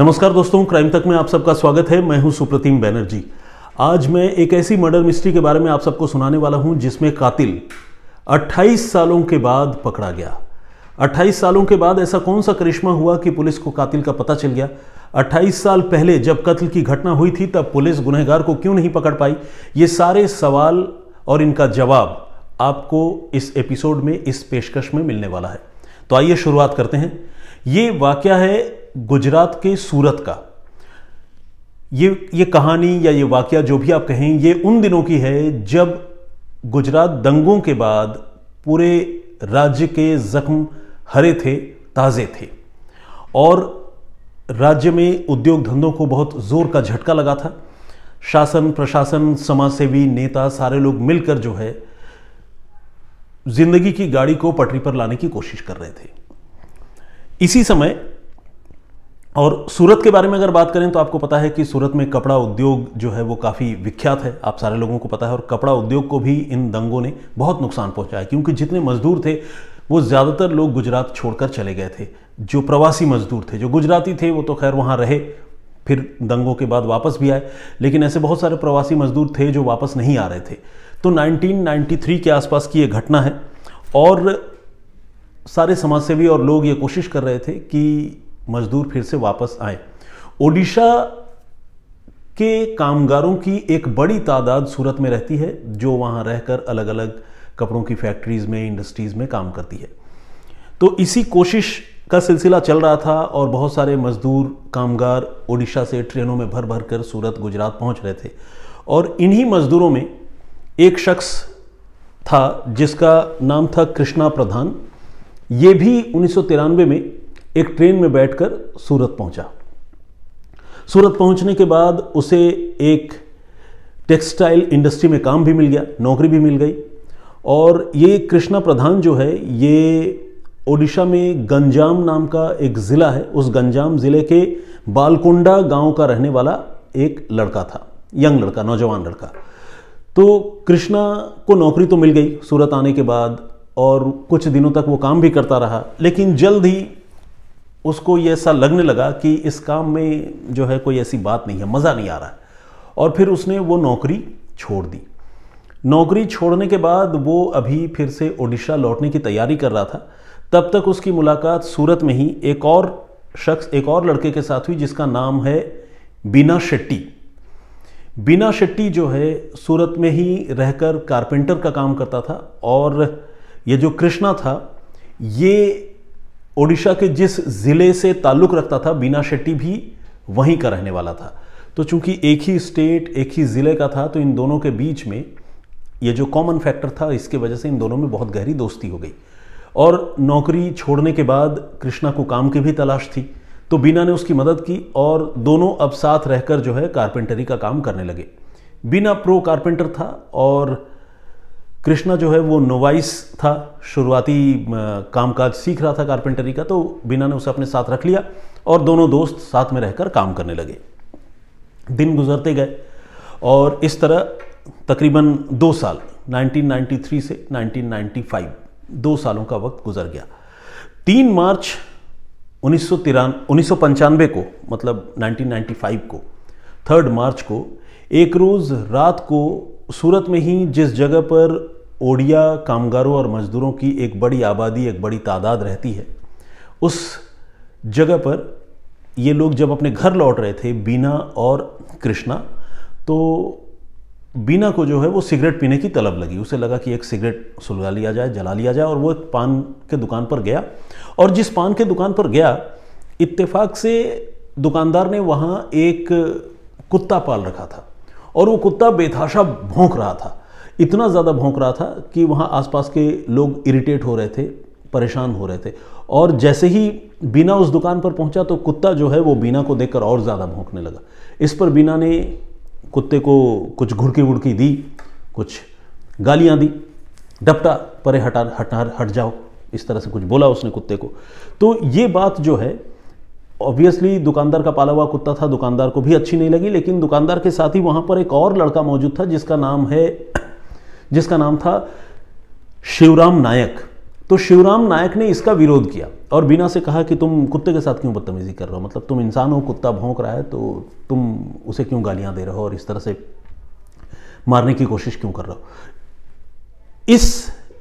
नमस्कार दोस्तों क्राइम तक में आप सबका स्वागत है मैं हूं सुप्रतिम बैनर्जी आज मैं एक ऐसी मर्डर मिस्ट्री के बारे में आप सबको सुनाने वाला हूं जिसमें कातिल 28 सालों के बाद पकड़ा गया 28 सालों के बाद ऐसा कौन सा करिश्मा हुआ कि पुलिस को कातिल का पता चल गया 28 साल पहले जब कत्ल की घटना हुई थी तब पुलिस गुनहगार को क्यों नहीं पकड़ पाई ये सारे सवाल और इनका जवाब आपको इस एपिसोड में इस पेशकश में मिलने वाला है तो आइए शुरुआत करते हैं ये वाक्य है गुजरात के सूरत का ये ये कहानी या ये वाक्य जो भी आप कहें ये उन दिनों की है जब गुजरात दंगों के बाद पूरे राज्य के ज़ख्म हरे थे ताज़े थे और राज्य में उद्योग धंधों को बहुत ज़ोर का झटका लगा था शासन प्रशासन समाजसेवी नेता सारे लोग मिलकर जो है जिंदगी की गाड़ी को पटरी पर लाने की कोशिश कर रहे थे इसी समय और सूरत के बारे में अगर बात करें तो आपको पता है कि सूरत में कपड़ा उद्योग जो है वो काफ़ी विख्यात है आप सारे लोगों को पता है और कपड़ा उद्योग को भी इन दंगों ने बहुत नुकसान पहुंचाया क्योंकि जितने मजदूर थे वो ज़्यादातर लोग गुजरात छोड़कर चले गए थे जो प्रवासी मजदूर थे जो गुजराती थे वो तो खैर वहाँ रहे फिर दंगों के बाद वापस भी आए लेकिन ऐसे बहुत सारे प्रवासी मजदूर थे जो वापस नहीं आ रहे थे तो 1993 के आसपास की ये घटना है और सारे समाजसेवी और लोग ये कोशिश कर रहे थे कि मजदूर फिर से वापस आए ओडिशा के कामगारों की एक बड़ी तादाद सूरत में रहती है जो वहां रहकर अलग अलग कपड़ों की फैक्ट्रीज़ में इंडस्ट्रीज़ में काम करती है तो इसी कोशिश का सिलसिला चल रहा था और बहुत सारे मजदूर कामगार ओडिशा से ट्रेनों में भर भर कर सूरत गुजरात पहुंच रहे थे और इन्हीं मजदूरों में एक शख्स था जिसका नाम था कृष्णा प्रधान ये भी उन्नीस में एक ट्रेन में बैठकर सूरत पहुंचा सूरत पहुंचने के बाद उसे एक टेक्सटाइल इंडस्ट्री में काम भी मिल गया नौकरी भी मिल गई और ये कृष्णा प्रधान जो है ये ओडिशा में गंजाम नाम का एक ज़िला है उस गंजाम ज़िले के बालकुंडा गांव का रहने वाला एक लड़का था यंग लड़का नौजवान लड़का तो कृष्णा को नौकरी तो मिल गई सूरत आने के बाद और कुछ दिनों तक वो काम भी करता रहा लेकिन जल्द ही उसको ये ऐसा लगने लगा कि इस काम में जो है कोई ऐसी बात नहीं है मज़ा नहीं आ रहा है और फिर उसने वो नौकरी छोड़ दी नौकरी छोड़ने के बाद वो अभी फिर से ओडिशा लौटने की तैयारी कर रहा था तब तक उसकी मुलाकात सूरत में ही एक और शख्स एक और लड़के के साथ हुई जिसका नाम है बीना शेट्टी बीना शेट्टी जो है सूरत में ही रहकर कारपेंटर का काम करता था और ये जो कृष्णा था ये ओडिशा के जिस ज़िले से ताल्लुक़ रखता था बीना शेट्टी भी वहीं का रहने वाला था तो चूंकि एक ही स्टेट एक ही ज़िले का था तो इन दोनों के बीच में ये जो कॉमन फैक्टर था इसके वजह से इन दोनों में बहुत गहरी दोस्ती हो गई और नौकरी छोड़ने के बाद कृष्णा को काम की भी तलाश थी तो बीना ने उसकी मदद की और दोनों अब साथ रहकर जो है कारपेंटरी का काम करने लगे बीना प्रो कारपेंटर था और कृष्णा जो है वो नोवाइस था शुरुआती कामकाज सीख रहा था कारपेंटरी का तो बीना ने उसे अपने साथ रख लिया और दोनों दोस्त साथ में रहकर काम करने लगे दिन गुजरते गए और इस तरह तकरीबन दो साल 1993 से 1995 दो सालों का वक्त गुजर गया तीन मार्च उन्नीस उन्नीस को मतलब 1995 को थर्ड मार्च को एक रोज़ रात को सूरत में ही जिस जगह पर ओडिया कामगारों और मज़दूरों की एक बड़ी आबादी एक बड़ी तादाद रहती है उस जगह पर ये लोग जब अपने घर लौट रहे थे बीना और कृष्णा तो बीना को जो है वो सिगरेट पीने की तलब लगी उसे लगा कि एक सिगरेट सुलगा लिया जाए जला लिया जाए और वो एक पान के दुकान पर गया और जिस पान के दुकान पर गया इत्तेफाक से दुकानदार ने वहाँ एक कुत्ता पाल रखा था और वो कुत्ता बेथाशा भोंक रहा था इतना ज़्यादा भौंक रहा था कि वहाँ आसपास के लोग इरिटेट हो रहे थे परेशान हो रहे थे और जैसे ही बीना उस दुकान पर पहुंचा तो कुत्ता जो है वो बीना को देखकर और ज़्यादा भौंकने लगा इस पर बीना ने कुत्ते को कुछ घुड़की वुड़की दी कुछ गालियाँ दी डपटा परे हटा हटा हट जाओ इस तरह से कुछ बोला उसने कुत्ते को तो ये बात जो है ऑब्वियसली दुकानदार का पाला हुआ कुत्ता था दुकानदार को भी अच्छी नहीं लगी लेकिन दुकानदार के साथ ही वहाँ पर एक और लड़का मौजूद था जिसका नाम है जिसका नाम था शिवराम नायक तो शिवराम नायक ने इसका विरोध किया और बीना से कहा कि तुम कुत्ते के साथ क्यों बदतमीजी कर रहे हो मतलब तुम इंसान हो कुत्ता भोंक रहा है तो तुम उसे क्यों गालियां दे रहे हो और इस तरह से मारने की कोशिश क्यों कर रहे हो इस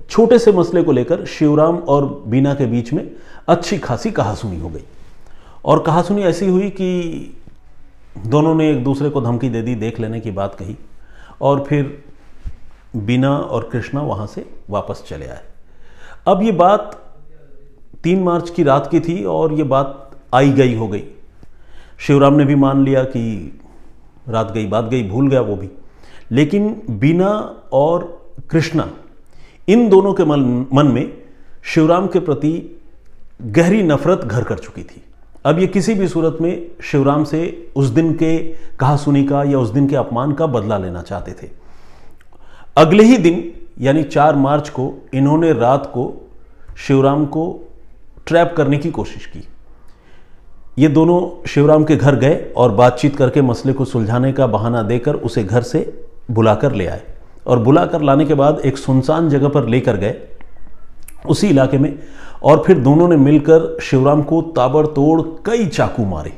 छोटे से मसले को लेकर शिवराम और बीना के बीच में अच्छी खासी कहासुनी हो गई और कहासुनी ऐसी हुई कि दोनों ने एक दूसरे को धमकी दे दी देख लेने की बात कही और फिर बीना और कृष्णा वहां से वापस चले आए अब ये बात तीन मार्च की रात की थी और ये बात आई गई हो गई शिवराम ने भी मान लिया कि रात गई बात गई भूल गया वो भी लेकिन बीना और कृष्णा इन दोनों के मन मन में शिवराम के प्रति गहरी नफरत घर कर चुकी थी अब ये किसी भी सूरत में शिवराम से उस दिन के कहा सुनी का या उस दिन के अपमान का बदला लेना चाहते थे अगले ही दिन यानी चार मार्च को इन्होंने रात को शिवराम को ट्रैप करने की कोशिश की ये दोनों शिवराम के घर गए और बातचीत करके मसले को सुलझाने का बहाना देकर उसे घर से बुलाकर ले आए और बुलाकर लाने के बाद एक सुनसान जगह पर लेकर गए उसी इलाके में और फिर दोनों ने मिलकर शिवराम को ताबड़तोड़ कई चाकू मारे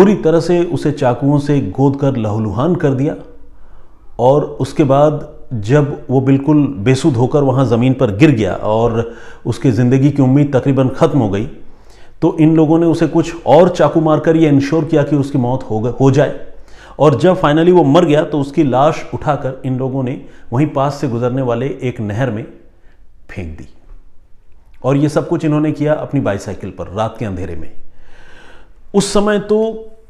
बुरी तरह से उसे चाकुओं से गोद कर लहूलुहान कर दिया और उसके बाद जब वो बिल्कुल बेसुध होकर वहाँ ज़मीन पर गिर गया और उसकी ज़िंदगी की उम्मीद तकरीबन ख़त्म हो गई तो इन लोगों ने उसे कुछ और चाकू मारकर ये इंश्योर किया कि उसकी मौत हो हो जाए और जब फाइनली वो मर गया तो उसकी लाश उठाकर इन लोगों ने वहीं पास से गुजरने वाले एक नहर में फेंक दी और ये सब कुछ इन्होंने किया अपनी बाईसाइकिल पर रात के अंधेरे में उस समय तो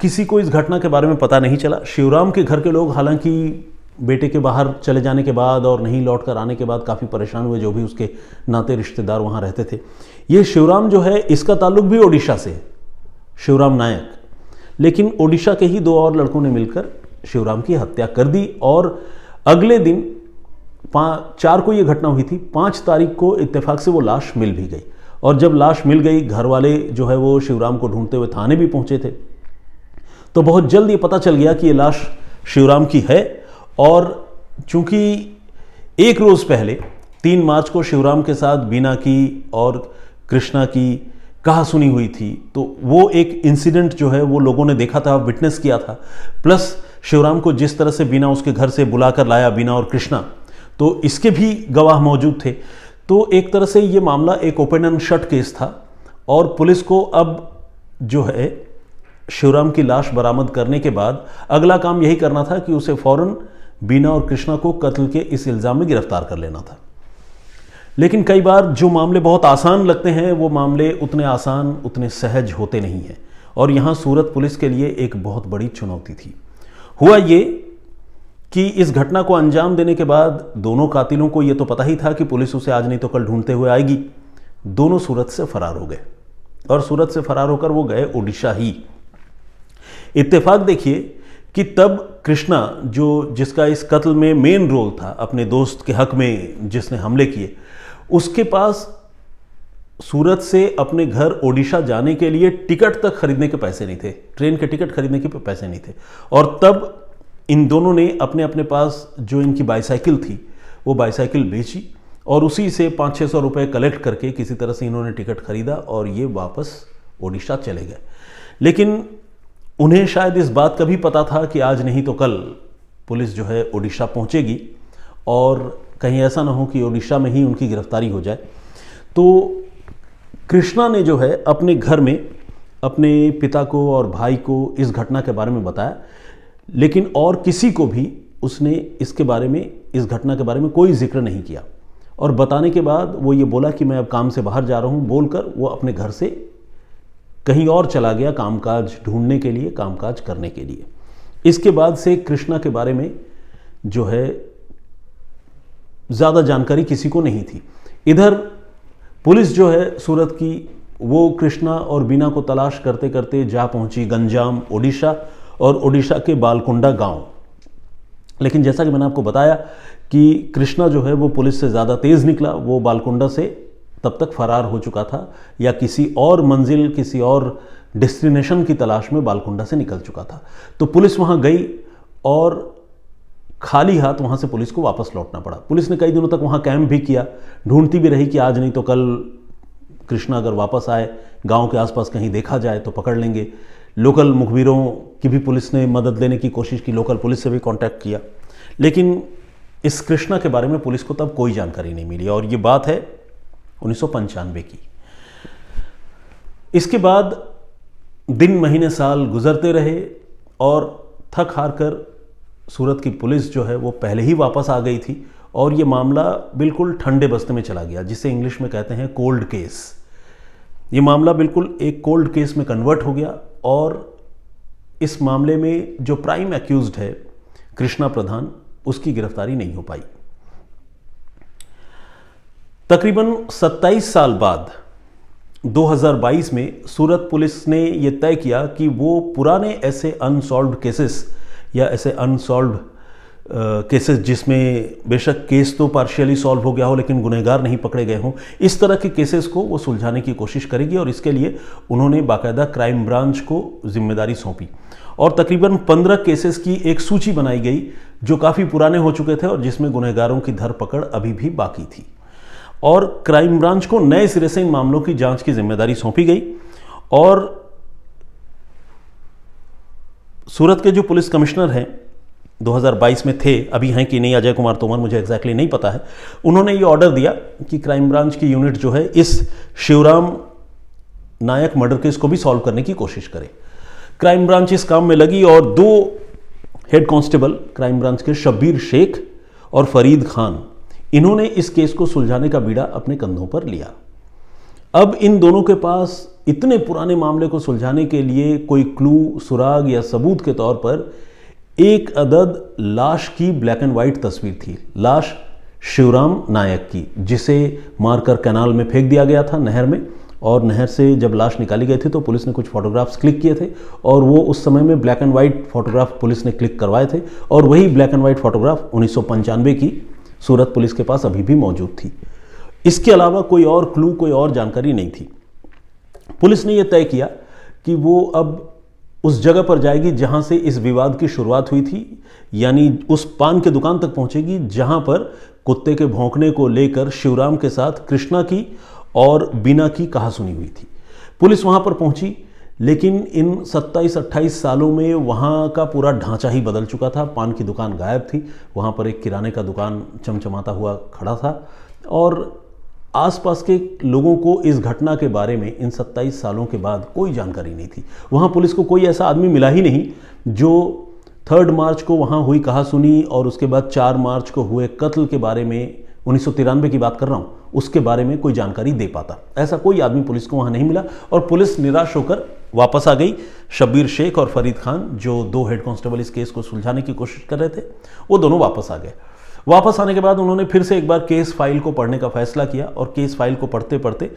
किसी को इस घटना के बारे में पता नहीं चला शिवराम के घर के लोग हालांकि बेटे के बाहर चले जाने के बाद और नहीं लौट कर आने के बाद काफ़ी परेशान हुए जो भी उसके नाते रिश्तेदार वहाँ रहते थे ये शिवराम जो है इसका ताल्लुक भी ओडिशा से शिवराम नायक लेकिन ओडिशा के ही दो और लड़कों ने मिलकर शिवराम की हत्या कर दी और अगले दिन पाँच चार को ये घटना हुई थी पाँच तारीख को इत्तेफाक से वो लाश मिल भी गई और जब लाश मिल गई घर वाले जो है वो शिवराम को ढूंढते हुए थाने भी पहुंचे थे तो बहुत जल्द ये पता चल गया कि ये लाश शिवराम की है और चूंकि एक रोज़ पहले तीन मार्च को शिवराम के साथ बीना की और कृष्णा की कहा सुनी हुई थी तो वो एक इंसिडेंट जो है वो लोगों ने देखा था विटनेस किया था प्लस शिवराम को जिस तरह से बीना उसके घर से बुलाकर लाया बीना और कृष्णा तो इसके भी गवाह मौजूद थे तो एक तरह से ये मामला एक ओपन एंड शट केस था और पुलिस को अब जो है शिवराम की लाश बरामद करने के बाद अगला काम यही करना था कि उसे फ़ौरन बीना और कृष्णा को कत्ल के इस इल्ज़ाम में गिरफ्तार कर लेना था लेकिन कई बार जो मामले बहुत आसान लगते हैं वो मामले उतने आसान उतने सहज होते नहीं हैं और यहाँ सूरत पुलिस के लिए एक बहुत बड़ी चुनौती थी हुआ ये कि इस घटना को अंजाम देने के बाद दोनों कातिलों को ये तो पता ही था कि पुलिस उसे आज नहीं तो कल ढूंढते हुए आएगी दोनों सूरत से फरार हो गए और सूरत से फरार होकर वो गए ओडिशा ही इत्तेफाक देखिए कि तब कृष्णा जो जिसका इस कत्ल में मेन रोल था अपने दोस्त के हक में जिसने हमले किए उसके पास सूरत से अपने घर ओडिशा जाने के लिए टिकट तक खरीदने के पैसे नहीं थे ट्रेन के टिकट खरीदने के पैसे नहीं थे और तब इन दोनों ने अपने अपने पास जो इनकी बाईसाइकिल थी वो बाईसाइकिल बेची और उसी से पाँच छः सौ रुपये कलेक्ट करके किसी तरह से इन्होंने टिकट खरीदा और ये वापस ओडिशा चले गए लेकिन उन्हें शायद इस बात का भी पता था कि आज नहीं तो कल पुलिस जो है ओडिशा पहुंचेगी और कहीं ऐसा ना हो कि ओडिशा में ही उनकी गिरफ्तारी हो जाए तो कृष्णा ने जो है अपने घर में अपने पिता को और भाई को इस घटना के बारे में बताया लेकिन और किसी को भी उसने इसके बारे में इस घटना के बारे में कोई जिक्र नहीं किया और बताने के बाद वो ये बोला कि मैं अब काम से बाहर जा रहा हूँ बोलकर वो अपने घर से कहीं और चला गया कामकाज ढूंढने के लिए कामकाज करने के लिए इसके बाद से कृष्णा के बारे में जो है ज़्यादा जानकारी किसी को नहीं थी इधर पुलिस जो है सूरत की वो कृष्णा और बीना को तलाश करते करते जा पहुंची गंजाम ओडिशा और ओडिशा के बालकुंडा गांव लेकिन जैसा कि मैंने आपको बताया कि कृष्णा जो है वो पुलिस से ज़्यादा तेज़ निकला वो बालकुंडा से तब तक फरार हो चुका था या किसी और मंजिल किसी और डेस्टिनेशन की तलाश में बालकुंडा से निकल चुका था तो पुलिस वहां गई और खाली हाथ वहां से पुलिस को वापस लौटना पड़ा पुलिस ने कई दिनों तक वहाँ कैंप भी किया ढूंढती भी रही कि आज नहीं तो कल कृष्णा अगर वापस आए गांव के आसपास कहीं देखा जाए तो पकड़ लेंगे लोकल मुखबिरों की भी पुलिस ने मदद लेने की कोशिश की लोकल पुलिस से भी कांटेक्ट किया लेकिन इस कृष्णा के बारे में पुलिस को तब कोई जानकारी नहीं मिली और ये बात है उन्नीस की इसके बाद दिन महीने साल गुजरते रहे और थक हार कर सूरत की पुलिस जो है वो पहले ही वापस आ गई थी और ये मामला बिल्कुल ठंडे बस्ते में चला गया जिसे इंग्लिश में कहते हैं कोल्ड केस ये मामला बिल्कुल एक कोल्ड केस में कन्वर्ट हो गया और इस मामले में जो प्राइम एक्यूज़ है कृष्णा प्रधान उसकी गिरफ्तारी नहीं हो पाई तकरीबन 27 साल बाद 2022 में सूरत पुलिस ने यह तय किया कि वो पुराने ऐसे अनसॉल्व्ड केसेस या ऐसे अनसॉल्व्ड केसेस जिसमें बेशक केस तो पार्शियली सॉल्व हो गया हो लेकिन गुनहगार नहीं पकड़े गए हों इस तरह के केसेस को वो सुलझाने की कोशिश करेगी और इसके लिए उन्होंने बाकायदा क्राइम ब्रांच को जिम्मेदारी सौंपी और तकरीबन पंद्रह केसेस की एक सूची बनाई गई जो काफ़ी पुराने हो चुके थे और जिसमें गुनहगारों की धरपकड़ अभी भी बाकी थी और क्राइम ब्रांच को नए सिरे से इन मामलों की जांच की जिम्मेदारी सौंपी गई और सूरत के जो पुलिस कमिश्नर हैं 2022 में थे अभी हैं कि नहीं अजय कुमार तोमर मुझे एग्जैक्टली exactly नहीं पता है उन्होंने ये ऑर्डर दिया कि क्राइम ब्रांच की यूनिट जो है इस शिवराम नायक मर्डर केस को भी सॉल्व करने की कोशिश करे क्राइम ब्रांच इस काम में लगी और दो हेड कांस्टेबल क्राइम ब्रांच के शब्बीर शेख और फरीद खान इन्होंने इस केस को सुलझाने का बीड़ा अपने कंधों पर लिया अब इन दोनों के पास इतने पुराने मामले को सुलझाने के लिए कोई क्लू सुराग या सबूत के तौर पर एक अदद लाश की ब्लैक एंड व्हाइट तस्वीर थी लाश शिवराम नायक की जिसे मारकर कैनाल में फेंक दिया गया था नहर में और नहर से जब लाश निकाली गई थी तो पुलिस ने कुछ फोटोग्राफ्स क्लिक किए थे और वो उस समय में black and white photograph police ने क्लिक करवाए थे और वही ब्लैक एंड व्हाइट फोटोग्राफ उन्नीस की सूरत पुलिस के पास अभी भी मौजूद थी इसके अलावा कोई और क्लू कोई और जानकारी नहीं थी पुलिस ने यह तय किया कि वो अब उस जगह पर जाएगी जहां से इस विवाद की शुरुआत हुई थी यानी उस पान के दुकान तक पहुंचेगी जहां पर कुत्ते के भौंकने को लेकर शिवराम के साथ कृष्णा की और बीना की कहासुनी हुई थी पुलिस वहां पर पहुंची लेकिन इन 27-28 सालों में वहाँ का पूरा ढांचा ही बदल चुका था पान की दुकान गायब थी वहाँ पर एक किराने का दुकान चमचमाता हुआ खड़ा था और आसपास के लोगों को इस घटना के बारे में इन 27 सालों के बाद कोई जानकारी नहीं थी वहाँ पुलिस को कोई ऐसा आदमी मिला ही नहीं जो थर्ड मार्च को वहाँ हुई कहा सुनी और उसके बाद चार मार्च को हुए कत्ल के बारे में उन्नीस की बात कर रहा हूँ उसके बारे में कोई जानकारी दे पाता ऐसा कोई आदमी पुलिस को वहाँ नहीं मिला और पुलिस निराश होकर वापस आ गई शब्बीर शेख और फरीद खान जो दो हेड कांस्टेबल इस केस को सुलझाने की कोशिश कर रहे थे वो दोनों वापस आ गए वापस आने के बाद उन्होंने फिर से एक बार केस फाइल को पढ़ने का फैसला किया और केस फाइल को पढ़ते पढ़ते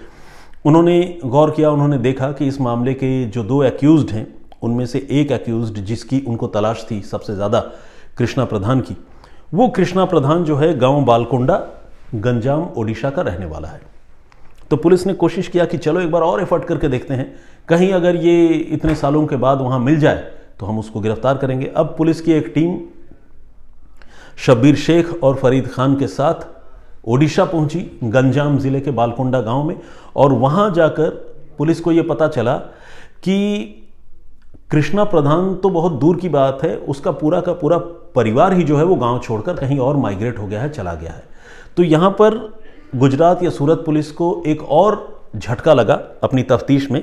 उन्होंने गौर किया उन्होंने देखा कि इस मामले के जो दो एक्यूज़ हैं उनमें से एक एक्यूज़ जिसकी उनको तलाश थी सबसे ज़्यादा कृष्णा प्रधान की वो कृष्णा प्रधान जो है गांव बालकोंडा गंजाम ओडिशा का रहने वाला है तो पुलिस ने कोशिश किया कि चलो एक बार और एफर्ट करके देखते हैं कहीं अगर ये इतने सालों के बाद वहां मिल जाए तो हम उसको गिरफ्तार करेंगे अब पुलिस की एक टीम शब्बीर शेख और फरीद खान के साथ ओडिशा पहुंची गंजाम ज़िले के बालकोंडा गांव में और वहां जाकर पुलिस को ये पता चला कि कृष्णा प्रधान तो बहुत दूर की बात है उसका पूरा का पूरा परिवार ही जो है वो गांव छोड़कर कहीं और माइग्रेट हो गया है चला गया है तो यहाँ पर गुजरात या सूरत पुलिस को एक और झटका लगा अपनी तफ्तीश में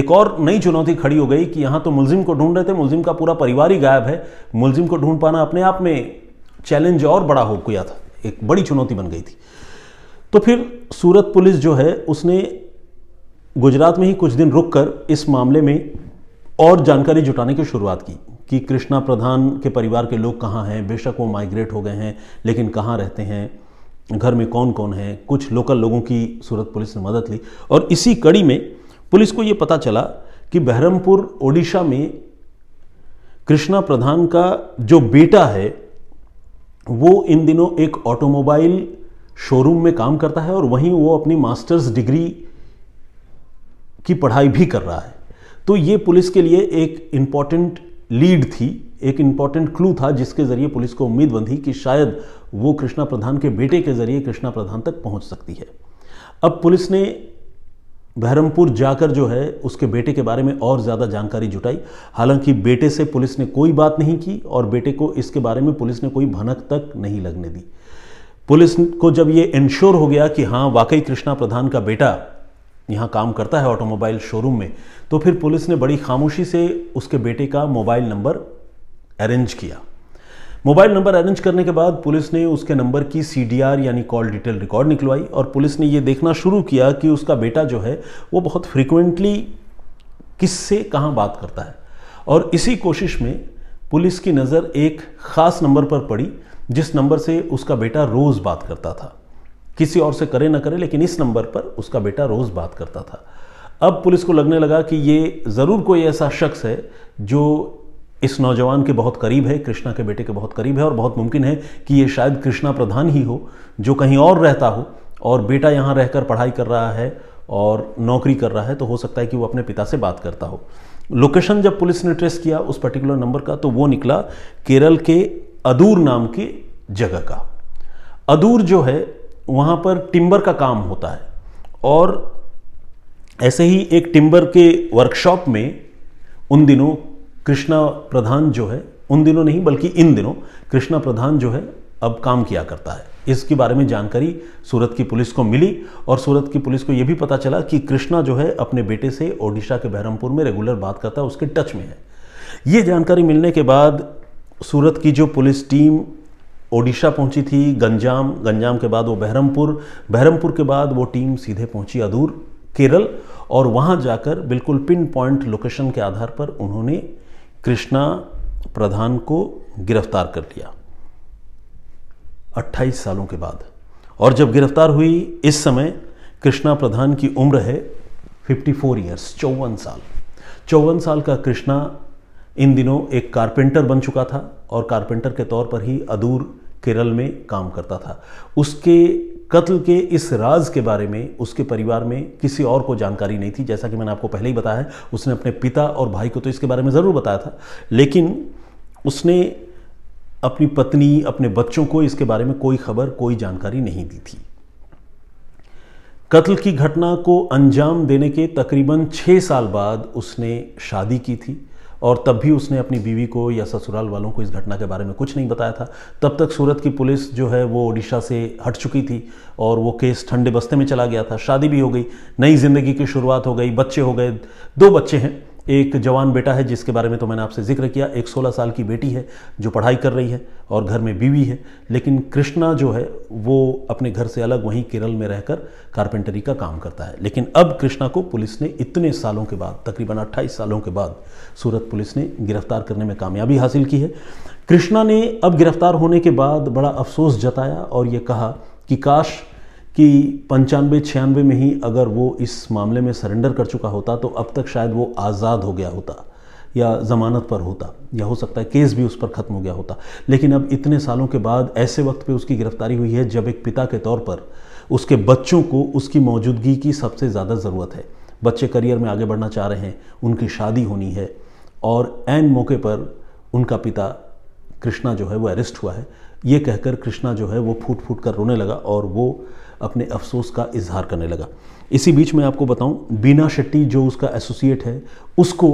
एक और नई चुनौती खड़ी हो गई कि यहाँ तो मुलजिम को ढूंढ रहे थे मुलजिम का पूरा परिवार ही गायब है मुलजिम को ढूंढ पाना अपने आप में चैलेंज और बड़ा हो गया था एक बड़ी चुनौती बन गई थी तो फिर सूरत पुलिस जो है उसने गुजरात में ही कुछ दिन रुक कर इस मामले में और जानकारी जुटाने की शुरुआत की कि कृष्णा प्रधान के परिवार के लोग कहाँ हैं बेशक वो माइग्रेट हो गए हैं लेकिन कहाँ रहते हैं घर में कौन कौन है कुछ लोकल लोगों की सूरत पुलिस ने मदद ली और इसी कड़ी में पुलिस को ये पता चला कि बहरमपुर ओडिशा में कृष्णा प्रधान का जो बेटा है वो इन दिनों एक ऑटोमोबाइल शोरूम में काम करता है और वहीं वो अपनी मास्टर्स डिग्री की पढ़ाई भी कर रहा है तो ये पुलिस के लिए एक इम्पॉर्टेंट लीड थी एक इंपॉर्टेंट क्लू था जिसके ज़रिए पुलिस को उम्मीद बंधी कि शायद वो कृष्णा प्रधान के बेटे के ज़रिए कृष्णा प्रधान तक पहुंच सकती है अब पुलिस ने बहरमपुर जाकर जो है उसके बेटे के बारे में और ज़्यादा जानकारी जुटाई हालांकि बेटे से पुलिस ने कोई बात नहीं की और बेटे को इसके बारे में पुलिस ने कोई भनक तक नहीं लगने दी पुलिस को जब ये इंश्योर हो गया कि हाँ वाकई कृष्णा प्रधान का बेटा यहाँ काम करता है ऑटोमोबाइल शोरूम में तो फिर पुलिस ने बड़ी खामोशी से उसके बेटे का मोबाइल नंबर अरेंज किया मोबाइल नंबर अरेंज करने के बाद पुलिस ने उसके नंबर की सीडीआर यानी कॉल डिटेल रिकॉर्ड निकलवाई और पुलिस ने यह देखना शुरू किया कि उसका बेटा जो है वो बहुत फ्रिक्वेंटली किससे कहाँ बात करता है और इसी कोशिश में पुलिस की नज़र एक ख़ास नंबर पर पड़ी जिस नंबर से उसका बेटा रोज़ बात करता था किसी और से करे ना करे लेकिन इस नंबर पर उसका बेटा रोज़ बात करता था अब पुलिस को लगने लगा कि ये ज़रूर कोई ऐसा शख्स है जो इस नौजवान के बहुत करीब है कृष्णा के बेटे के बहुत करीब है और बहुत मुमकिन है कि ये शायद कृष्णा प्रधान ही हो जो कहीं और रहता हो और बेटा यहाँ रहकर पढ़ाई कर रहा है और नौकरी कर रहा है तो हो सकता है कि वो अपने पिता से बात करता हो लोकेशन जब पुलिस ने ट्रेस किया उस पर्टिकुलर नंबर का तो वो निकला केरल के अदूर नाम के जगह का अदूर जो है वहाँ पर टिम्बर का काम होता है और ऐसे ही एक टिम्बर के वर्कशॉप में उन दिनों कृष्णा प्रधान जो है उन दिनों नहीं बल्कि इन दिनों कृष्णा प्रधान जो है अब काम किया करता है इसके बारे में जानकारी सूरत की पुलिस को मिली और सूरत की पुलिस को यह भी पता चला कि कृष्णा जो है अपने बेटे से ओडिशा के बहरमपुर में रेगुलर बात करता है उसके टच में है ये जानकारी मिलने के बाद सूरत की जो पुलिस टीम ओडिशा पहुंची थी गंजाम गंजाम के बाद वो बहरमपुर बहरमपुर के बाद वो टीम सीधे पहुंची अधूर केरल और वहाँ जाकर बिल्कुल पिन पॉइंट लोकेशन के आधार पर उन्होंने कृष्णा प्रधान को गिरफ्तार कर लिया 28 सालों के बाद और जब गिरफ्तार हुई इस समय कृष्णा प्रधान की उम्र है 54 इयर्स चौवन साल चौवन साल का कृष्णा इन दिनों एक कारपेंटर बन चुका था और कारपेंटर के तौर पर ही अदूर केरल में काम करता था उसके कत्ल के इस राज के बारे में उसके परिवार में किसी और को जानकारी नहीं थी जैसा कि मैंने आपको पहले ही बताया है उसने अपने पिता और भाई को तो इसके बारे में ज़रूर बताया था लेकिन उसने अपनी पत्नी अपने बच्चों को इसके बारे में कोई खबर कोई जानकारी नहीं दी थी कत्ल की घटना को अंजाम देने के तकरीबन छः साल बाद उसने शादी की थी और तब भी उसने अपनी बीवी को या ससुराल वालों को इस घटना के बारे में कुछ नहीं बताया था तब तक सूरत की पुलिस जो है वो ओडिशा से हट चुकी थी और वो केस ठंडे बस्ते में चला गया था शादी भी हो गई नई ज़िंदगी की शुरुआत हो गई बच्चे हो गए दो बच्चे हैं एक जवान बेटा है जिसके बारे में तो मैंने आपसे जिक्र किया एक 16 साल की बेटी है जो पढ़ाई कर रही है और घर में बीवी है लेकिन कृष्णा जो है वो अपने घर से अलग वहीं केरल में रहकर कारपेंटरी का काम करता है लेकिन अब कृष्णा को पुलिस ने इतने सालों के बाद तकरीबन अट्ठाईस सालों के बाद सूरत पुलिस ने गिरफ्तार करने में कामयाबी हासिल की है कृष्णा ने अब गिरफ्तार होने के बाद बड़ा अफसोस जताया और ये कहा कि काश कि पंचानवे छियानवे में ही अगर वो इस मामले में सरेंडर कर चुका होता तो अब तक शायद वो आज़ाद हो गया होता या ज़मानत पर होता या हो सकता है केस भी उस पर ख़त्म हो गया होता लेकिन अब इतने सालों के बाद ऐसे वक्त पे उसकी गिरफ्तारी हुई है जब एक पिता के तौर पर उसके बच्चों को उसकी मौजूदगी की सबसे ज़्यादा ज़रूरत है बच्चे करियर में आगे बढ़ना चाह रहे हैं उनकी शादी होनी है और एन मौके पर उनका पिता कृष्णा जो है वो अरेस्ट हुआ है ये कहकर कृष्णा जो है वो फूट फूट कर रोने लगा और वो अपने अफसोस का इजहार करने लगा इसी बीच में आपको बताऊं बीना शेट्टी जो उसका एसोसिएट है उसको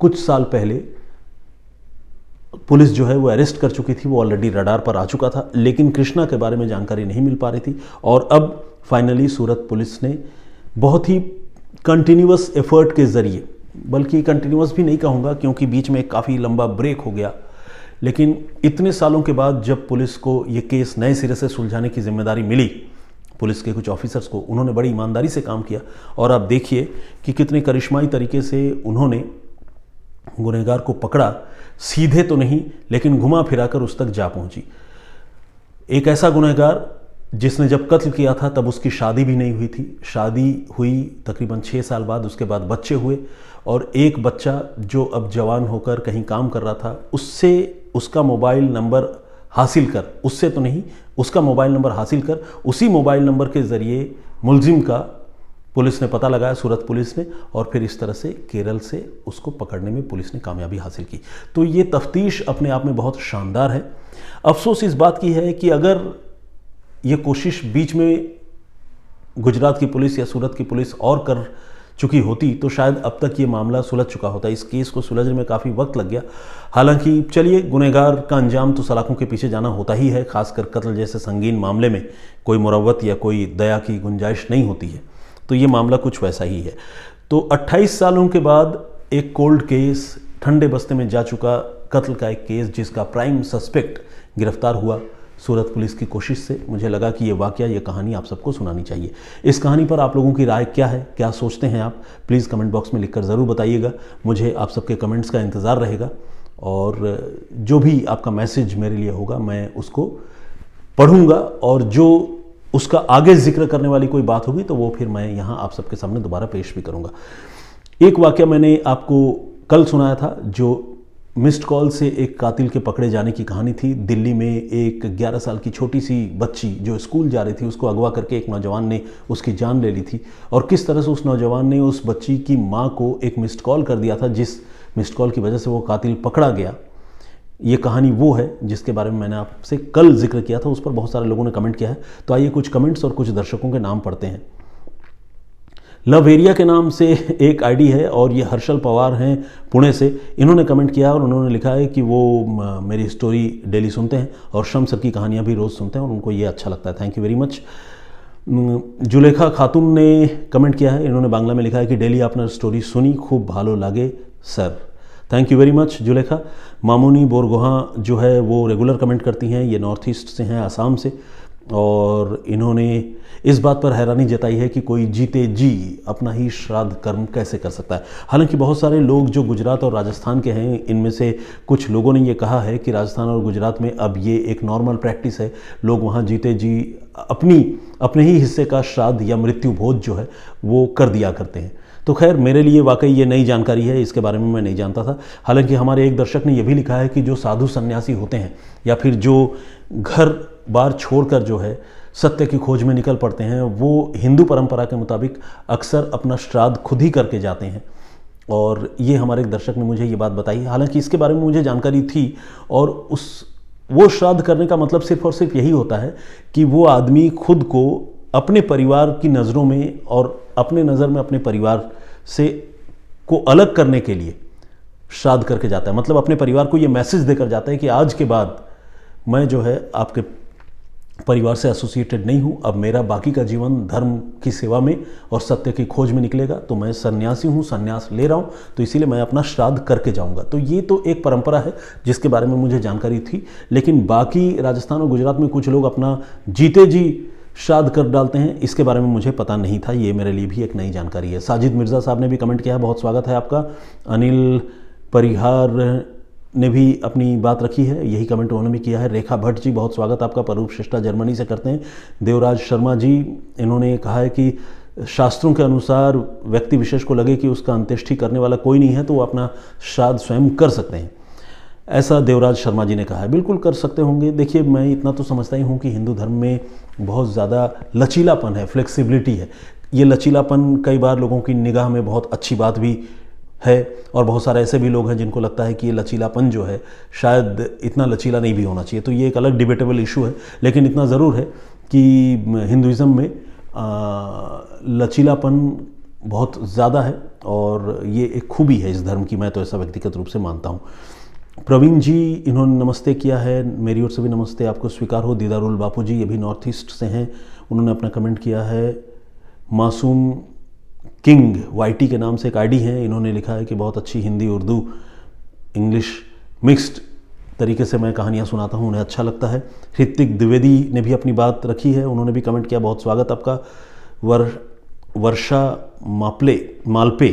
कुछ साल पहले पुलिस जो है वो अरेस्ट कर चुकी थी वो ऑलरेडी रडार पर आ चुका था लेकिन कृष्णा के बारे में जानकारी नहीं मिल पा रही थी और अब फाइनली सूरत पुलिस ने बहुत ही कंटिन्यूस एफर्ट के ज़रिए बल्कि कंटिन्यूस भी नहीं कहूँगा क्योंकि बीच में काफ़ी लंबा ब्रेक हो गया लेकिन इतने सालों के बाद जब पुलिस को ये केस नए सिरे से सुलझाने की जिम्मेदारी मिली पुलिस के कुछ ऑफिसर्स को उन्होंने बड़ी ईमानदारी से काम किया और आप देखिए कि कितने करिश्माई तरीके से उन्होंने गुनहगार को पकड़ा सीधे तो नहीं लेकिन घुमा फिराकर उस तक जा पहुंची एक ऐसा गुनहगार जिसने जब कत्ल किया था तब उसकी शादी भी नहीं हुई थी शादी हुई तकरीबन छः साल बाद उसके बाद बच्चे हुए और एक बच्चा जो अब जवान होकर कहीं काम कर रहा था उससे उसका मोबाइल नंबर हासिल कर उससे तो नहीं उसका मोबाइल नंबर हासिल कर उसी मोबाइल नंबर के ज़रिए मुलजिम का पुलिस ने पता लगाया सूरत पुलिस ने और फिर इस तरह से केरल से उसको पकड़ने में पुलिस ने कामयाबी हासिल की तो ये तफ्तीश अपने आप में बहुत शानदार है अफसोस इस बात की है कि अगर ये कोशिश बीच में गुजरात की पुलिस या सूरत की पुलिस और कर चुकी होती तो शायद अब तक ये मामला सुलझ चुका होता इस केस को सुलझने में काफ़ी वक्त लग गया हालांकि चलिए गुनहगार का अंजाम तो सलाखों के पीछे जाना होता ही है खासकर कत्ल जैसे संगीन मामले में कोई मुरवत या कोई दया की गुंजाइश नहीं होती है तो ये मामला कुछ वैसा ही है तो 28 सालों के बाद एक कोल्ड केस ठंडे बस्ते में जा चुका कत्ल का एक केस जिसका प्राइम सस्पेक्ट गिरफ्तार हुआ सूरत पुलिस की कोशिश से मुझे लगा कि ये वाक़ ये कहानी आप सबको सुनानी चाहिए इस कहानी पर आप लोगों की राय क्या है क्या सोचते हैं आप प्लीज़ कमेंट बॉक्स में लिखकर ज़रूर बताइएगा मुझे आप सबके कमेंट्स का इंतज़ार रहेगा और जो भी आपका मैसेज मेरे लिए होगा मैं उसको पढ़ूंगा और जो उसका आगे जिक्र करने वाली कोई बात होगी तो वो फिर मैं यहाँ आप सबके सामने दोबारा पेश भी करूँगा एक वाक्य मैंने आपको कल सुनाया था जो मिस्ड कॉल से एक कातिल के पकड़े जाने की कहानी थी दिल्ली में एक 11 साल की छोटी सी बच्ची जो स्कूल जा रही थी उसको अगवा करके एक नौजवान ने उसकी जान ले ली थी और किस तरह से उस नौजवान ने उस बच्ची की माँ को एक मिस्ड कॉल कर दिया था जिस मिस्ड कॉल की वजह से वो कातिल पकड़ा गया ये कहानी वो है जिसके बारे में मैंने आपसे कल जिक्र किया था उस पर बहुत सारे लोगों ने कमेंट किया है तो आइए कुछ कमेंट्स और कुछ दर्शकों के नाम पढ़ते हैं लव एरिया के नाम से एक आईडी है और ये हर्षल पवार हैं पुणे से इन्होंने कमेंट किया और उन्होंने लिखा है कि वो मेरी स्टोरी डेली सुनते हैं और शम सर की कहानियाँ भी रोज़ सुनते हैं और उनको ये अच्छा लगता है thank you very much Zulekha Khatun ने कमेंट किया है इन्होंने बांग्ला में लिखा है कि डेली आपने स्टोरी सुनी खूब भालो लागे sir thank you very much Zulekha Mamuni Borgohain जो है वो रेगुलर कमेंट करती हैं ये नॉर्थ ईस्ट से हैं आसाम से और इन्होंने इस बात पर हैरानी जताई है कि कोई जीते जी अपना ही श्राद्ध कर्म कैसे कर सकता है हालांकि बहुत सारे लोग जो गुजरात और राजस्थान के हैं इनमें से कुछ लोगों ने ये कहा है कि राजस्थान और गुजरात में अब ये एक नॉर्मल प्रैक्टिस है लोग वहाँ जीते जी अपनी अपने ही हिस्से का श्राद्ध या मृत्यु भोज जो है वो कर दिया करते हैं तो खैर मेरे लिए वाकई ये नई जानकारी है इसके बारे में मैं नहीं जानता था हालांकि हमारे एक दर्शक ने यह भी लिखा है कि जो साधु सन्यासी होते हैं या फिर जो घर बार छोड़कर जो है सत्य की खोज में निकल पड़ते हैं वो हिंदू परंपरा के मुताबिक अक्सर अपना श्राद्ध खुद ही करके जाते हैं और ये हमारे एक दर्शक ने मुझे ये बात बताई हालांकि इसके बारे में मुझे जानकारी थी और उस वो श्राद्ध करने का मतलब सिर्फ और सिर्फ यही होता है कि वो आदमी खुद को अपने परिवार की नज़रों में और अपने नज़र में अपने परिवार से को अलग करने के लिए श्राद्ध करके जाता है मतलब अपने परिवार को ये मैसेज देकर जाता है कि आज के बाद मैं जो है आपके परिवार से एसोसिएटेड नहीं हूँ अब मेरा बाकी का जीवन धर्म की सेवा में और सत्य की खोज में निकलेगा तो मैं सन्यासी हूँ सन्यास ले रहा हूँ तो इसीलिए मैं अपना श्राद्ध करके जाऊँगा तो ये तो एक परंपरा है जिसके बारे में मुझे जानकारी थी लेकिन बाकी राजस्थान और गुजरात में कुछ लोग अपना जीते जी श्राद्ध कर डालते हैं इसके बारे में मुझे पता नहीं था ये मेरे लिए भी एक नई जानकारी है साजिद मिर्ज़ा साहब ने भी कमेंट किया है बहुत स्वागत है आपका अनिल परिहार ने भी अपनी बात रखी है यही कमेंट उन्होंने भी किया है रेखा भट्ट जी बहुत स्वागत आपका परूप शिष्टा जर्मनी से करते हैं देवराज शर्मा जी इन्होंने कहा है कि शास्त्रों के अनुसार व्यक्ति विशेष को लगे कि उसका अंत्येष्टि करने वाला कोई नहीं है तो वो अपना श्राद्ध स्वयं कर सकते हैं ऐसा देवराज शर्मा जी ने कहा है बिल्कुल कर सकते होंगे देखिए मैं इतना तो समझता ही हूँ कि हिंदू धर्म में बहुत ज़्यादा लचीलापन है फ्लेक्सिबिलिटी है ये लचीलापन कई बार लोगों की निगाह में बहुत अच्छी बात भी है और बहुत सारे ऐसे भी लोग हैं जिनको लगता है कि ये लचीलापन जो है शायद इतना लचीला नहीं भी होना चाहिए तो ये एक अलग डिबेटेबल इशू है लेकिन इतना ज़रूर है कि हिंदुज़म में लचीलापन बहुत ज़्यादा है और ये एक खूबी है इस धर्म की मैं तो ऐसा व्यक्तिगत रूप से मानता हूँ प्रवीण जी इन्होंने नमस्ते किया है मेरी ओर से भी नमस्ते आपको स्वीकार हो दीदारुल बापू जी ये भी नॉर्थ ईस्ट से हैं उन्होंने अपना कमेंट किया है मासूम किंग वाईटी के नाम से एक आईडी हैं इन्होंने लिखा है कि बहुत अच्छी हिंदी उर्दू इंग्लिश मिक्स्ड तरीके से मैं कहानियाँ सुनाता हूँ उन्हें अच्छा लगता है ऋतिक द्विवेदी ने भी अपनी बात रखी है उन्होंने भी कमेंट किया बहुत स्वागत आपका वर वर्षा मापले मालपे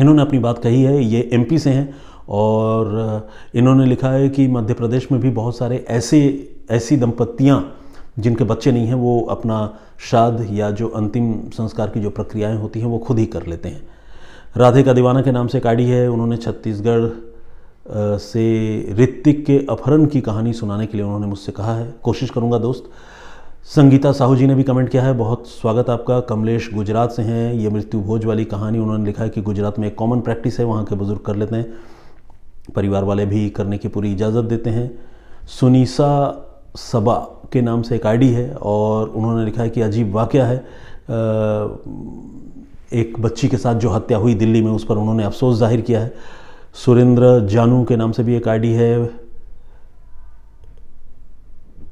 इन्होंने अपनी बात कही है ये एम से हैं और इन्होंने लिखा है कि मध्य प्रदेश में भी बहुत सारे ऐसे ऐसी दंपत्तियाँ जिनके बच्चे नहीं हैं वो अपना श्राद्ध या जो अंतिम संस्कार की जो प्रक्रियाएं होती हैं वो खुद ही कर लेते हैं राधे का दीवाना के नाम से एक है उन्होंने छत्तीसगढ़ से ऋतिक के अपहरण की कहानी सुनाने के लिए उन्होंने मुझसे कहा है कोशिश करूँगा दोस्त संगीता साहू जी ने भी कमेंट किया है बहुत स्वागत आपका कमलेश गुजरात से हैं ये मृत्यु भोज वाली कहानी उन्होंने लिखा है कि गुजरात में एक कॉमन प्रैक्टिस है वहाँ के बुज़ुर्ग कर लेते हैं परिवार वाले भी करने की पूरी इजाज़त देते हैं सुनीसा सबा के नाम से एक आईडी है और उन्होंने लिखा है कि अजीब वाक्य है एक बच्ची के साथ जो हत्या हुई दिल्ली में उस पर उन्होंने अफसोस जाहिर किया है सुरेंद्र जानू के नाम से भी एक आईडी है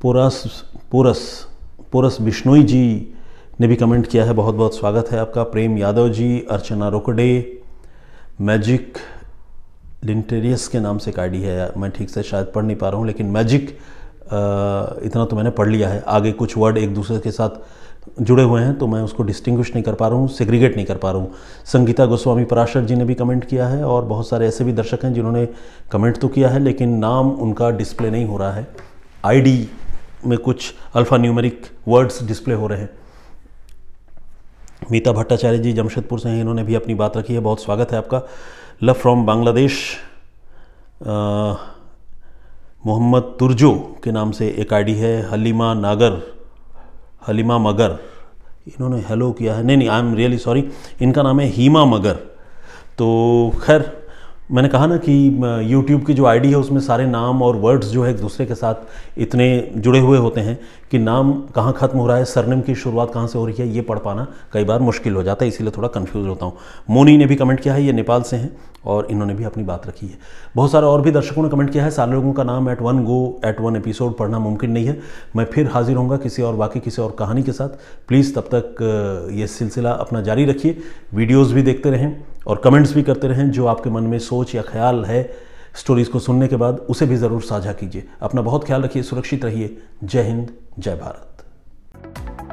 पोरस पोरस पोरस बिश्नोई जी ने भी कमेंट किया है बहुत बहुत स्वागत है आपका प्रेम यादव जी अर्चना रोकडे मैजिक लिंटेरियस के नाम से एक आईडी है मैं ठीक से शायद पढ़ नहीं पा रहा हूँ लेकिन मैजिक इतना तो मैंने पढ़ लिया है आगे कुछ वर्ड एक दूसरे के साथ जुड़े हुए हैं तो मैं उसको डिस्टिंग्विश नहीं कर पा रहा हूँ सेग्रीगेट नहीं कर पा रहा हूँ संगीता गोस्वामी पराशर जी ने भी कमेंट किया है और बहुत सारे ऐसे भी दर्शक हैं जिन्होंने कमेंट तो किया है लेकिन नाम उनका डिस्प्ले नहीं हो रहा है आई में कुछ अल्फ़ा न्यूमेरिक वर्ड्स डिस्प्ले हो रहे हैं मीता भट्टाचार्य जी जमशेदपुर से हैं इन्होंने भी अपनी बात रखी है बहुत स्वागत है आपका लव फ्रॉम बांग्लादेश मोहम्मद तुर्जो के नाम से एक आईडी है हलीमा नागर हलीमा मगर इन्होंने हेलो किया है नहीं नहीं आई एम रियली सॉरी इनका नाम है हीमा मगर तो खैर मैंने कहा ना कि YouTube की जो आईडी है उसमें सारे नाम और वर्ड्स जो है एक दूसरे के साथ इतने जुड़े हुए होते हैं कि नाम कहाँ ख़त्म हो रहा है सरनेम की शुरुआत कहाँ से हो रही है ये पढ़ पाना कई बार मुश्किल हो जाता है इसीलिए थोड़ा कन्फ्यूज़ होता हूँ मोनी ने भी कमेंट किया है ये नेपाल से हैं और इन्होंने भी अपनी बात रखी है बहुत सारे और भी दर्शकों ने कमेंट किया है सारे लोगों का नाम at one go at one episode पढ़ना मुमकिन नहीं है मैं फिर हाजिर होऊंगा किसी और बाकी किसी और कहानी के साथ प्लीज़ तब तक ये सिलसिला अपना जारी रखिए वीडियोज़ भी देखते रहें और कमेंट्स भी करते रहें जो आपके मन में सोच या ख्याल है स्टोरीज़ को सुनने के बाद उसे भी ज़रूर साझा कीजिए अपना बहुत ख्याल रखिए सुरक्षित रहिए जय हिंद जय भारत